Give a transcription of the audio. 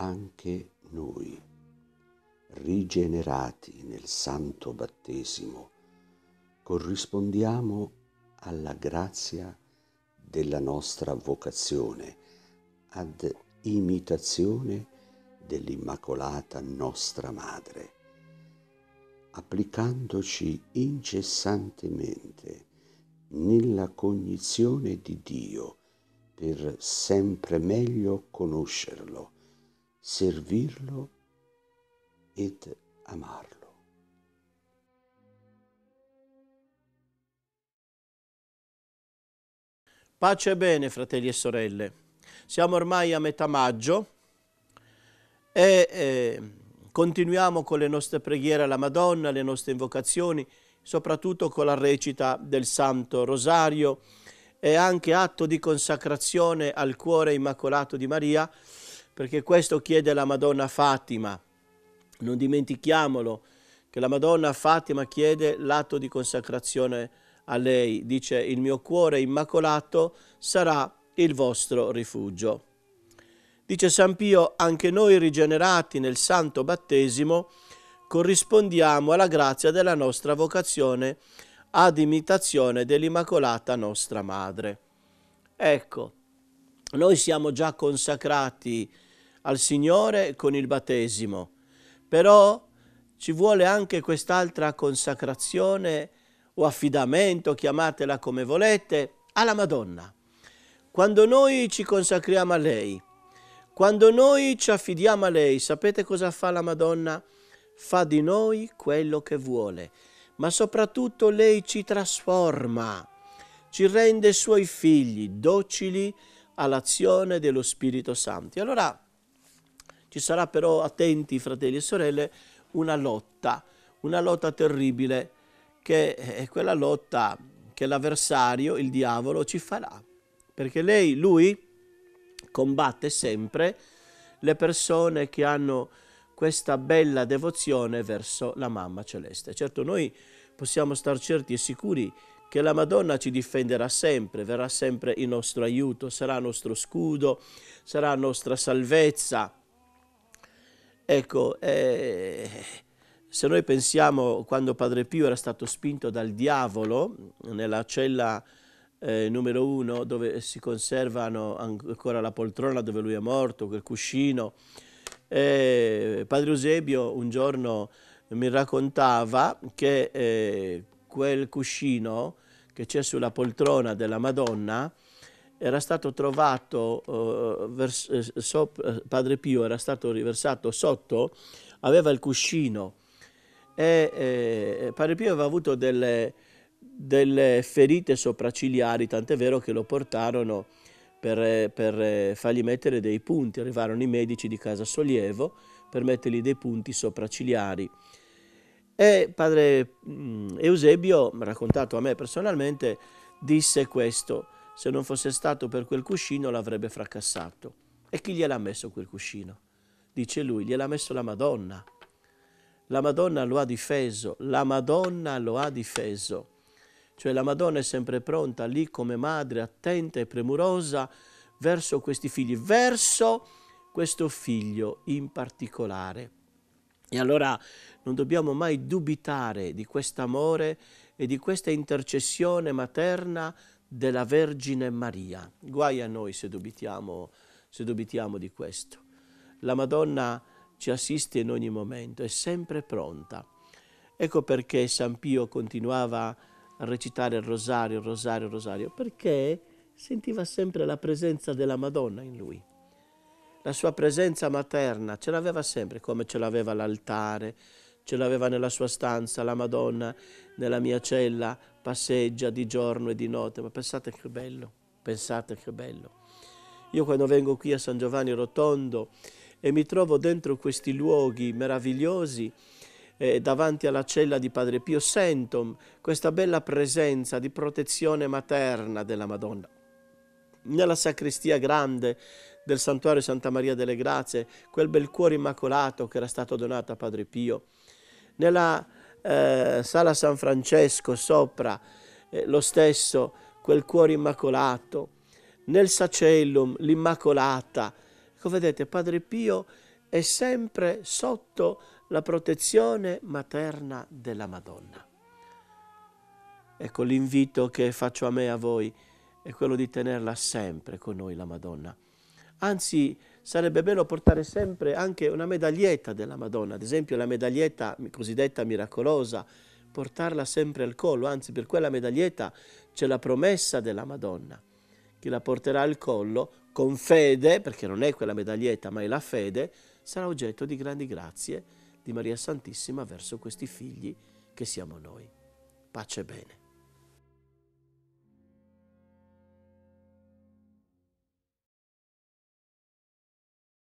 anche noi, rigenerati nel santo battesimo, corrispondiamo alla grazia della nostra vocazione ad imitazione dell'Immacolata nostra Madre, applicandoci incessantemente nella cognizione di Dio per sempre meglio conoscerlo servirlo ed amarlo. Pace e bene, fratelli e sorelle. Siamo ormai a metà maggio e eh, continuiamo con le nostre preghiere alla Madonna, le nostre invocazioni, soprattutto con la recita del Santo Rosario e anche atto di consacrazione al cuore immacolato di Maria perché questo chiede la Madonna Fatima. Non dimentichiamolo che la Madonna Fatima chiede l'atto di consacrazione a lei. Dice il mio cuore immacolato sarà il vostro rifugio. Dice San Pio, anche noi rigenerati nel santo battesimo corrispondiamo alla grazia della nostra vocazione ad imitazione dell'Immacolata nostra Madre. Ecco, noi siamo già consacrati al Signore con il battesimo, però ci vuole anche quest'altra consacrazione o affidamento, chiamatela come volete, alla Madonna. Quando noi ci consacriamo a lei, quando noi ci affidiamo a lei, sapete cosa fa la Madonna? Fa di noi quello che vuole, ma soprattutto lei ci trasforma, ci rende suoi figli docili all'azione dello Spirito Santo. allora ci sarà però, attenti fratelli e sorelle, una lotta, una lotta terribile, che è quella lotta che l'avversario, il diavolo, ci farà. Perché lei, lui, combatte sempre le persone che hanno questa bella devozione verso la mamma celeste. Certo, noi possiamo star certi e sicuri che la Madonna ci difenderà sempre, verrà sempre in nostro aiuto, sarà nostro scudo, sarà nostra salvezza. Ecco, eh, se noi pensiamo quando Padre Pio era stato spinto dal diavolo nella cella eh, numero uno dove si conservano ancora la poltrona dove lui è morto, quel cuscino, eh, padre Eusebio un giorno mi raccontava che eh, quel cuscino che c'è sulla poltrona della Madonna era stato trovato, eh, eh so, eh, Padre Pio era stato riversato sotto, aveva il cuscino e eh, eh Padre Pio aveva avuto delle, delle ferite sopraccigliari, tant'è vero che lo portarono per, per, fargli mettere dei punti, arrivarono i medici di Casa Sollievo per mettergli dei punti sopraccigliari. E padre mm, Eusebio, raccontato a me personalmente, disse questo, se non fosse stato per quel cuscino l'avrebbe fracassato. E chi gliel'ha messo quel cuscino? Dice lui, gliel'ha messo la Madonna. La Madonna lo ha difeso, la Madonna lo ha difeso. Cioè la Madonna è sempre pronta lì come madre, attenta e premurosa verso questi figli, verso questo figlio in particolare. E allora non dobbiamo mai dubitare di quest'amore e di questa intercessione materna della Vergine Maria. Guai a noi se dubitiamo, se dubitiamo di questo. La Madonna ci assiste in ogni momento, è sempre pronta. Ecco perché San Pio continuava a recitare il rosario, il rosario, il rosario, perché sentiva sempre la presenza della Madonna in lui la sua presenza materna ce l'aveva sempre, come ce l'aveva l'altare, ce l'aveva nella sua stanza, la Madonna nella mia cella passeggia di giorno e di notte, ma pensate che bello, pensate che bello. Io quando vengo qui a San Giovanni Rotondo e mi trovo dentro questi luoghi meravigliosi, eh, davanti alla cella di Padre Pio, sento questa bella presenza di protezione materna della Madonna. Nella sacrestia grande del santuario Santa Maria delle Grazie, quel bel cuore immacolato che era stato donato a Padre Pio. Nella eh, sala San Francesco sopra eh, lo stesso quel cuore immacolato, nel sacellum l'immacolata. Ecco, vedete, Padre Pio è sempre sotto la protezione materna della Madonna. Ecco, l'invito che faccio a me e a voi è quello di tenerla sempre con noi la Madonna. Anzi, sarebbe bello portare sempre anche una medaglietta della Madonna, ad esempio la medaglietta cosiddetta miracolosa, portarla sempre al collo, anzi per quella medaglietta c'è la promessa della Madonna, che la porterà al collo con fede, perché non è quella medaglietta ma è la fede, sarà oggetto di grandi grazie di Maria Santissima verso questi figli che siamo noi. Pace e bene.